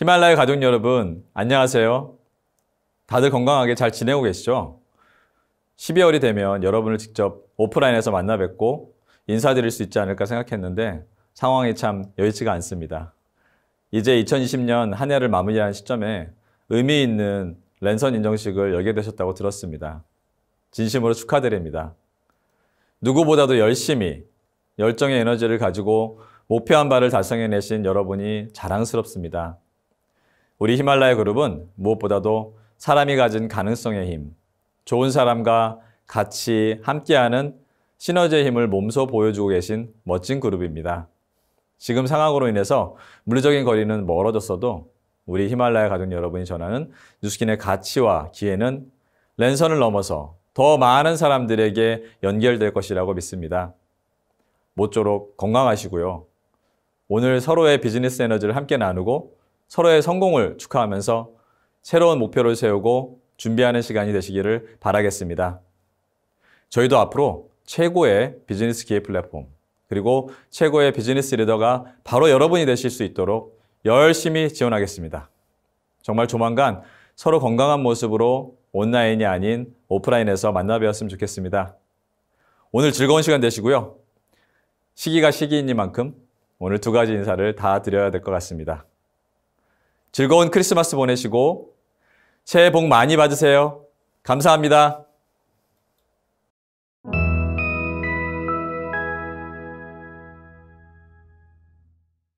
히말라야 가족 여러분, 안녕하세요. 다들 건강하게 잘 지내고 계시죠? 12월이 되면 여러분을 직접 오프라인에서 만나 뵙고 인사드릴 수 있지 않을까 생각했는데 상황이 참 여의치가 않습니다. 이제 2020년 한 해를 마무리한 시점에 의미 있는 랜선 인정식을 열게 되셨다고 들었습니다. 진심으로 축하드립니다. 누구보다도 열심히 열정의 에너지를 가지고 목표한 바를 달성해내신 여러분이 자랑스럽습니다. 우리 히말라야 그룹은 무엇보다도 사람이 가진 가능성의 힘, 좋은 사람과 같이 함께하는 시너지의 힘을 몸소 보여주고 계신 멋진 그룹입니다. 지금 상황으로 인해서 물리적인 거리는 멀어졌어도 우리 히말라야 가족 여러분이 전하는 뉴스킨의 가치와 기회는 랜선을 넘어서 더 많은 사람들에게 연결될 것이라고 믿습니다. 모쪼록 건강하시고요. 오늘 서로의 비즈니스 에너지를 함께 나누고 서로의 성공을 축하하면서 새로운 목표를 세우고 준비하는 시간이 되시기를 바라겠습니다. 저희도 앞으로 최고의 비즈니스 기획 플랫폼 그리고 최고의 비즈니스 리더가 바로 여러분이 되실 수 있도록 열심히 지원하겠습니다. 정말 조만간 서로 건강한 모습으로 온라인이 아닌 오프라인에서 만나 뵈었으면 좋겠습니다. 오늘 즐거운 시간 되시고요. 시기가 시기인 만큼 오늘 두 가지 인사를 다 드려야 될 것 같습니다. 즐거운 크리스마스 보내시고 새해 복 많이 받으세요. 감사합니다.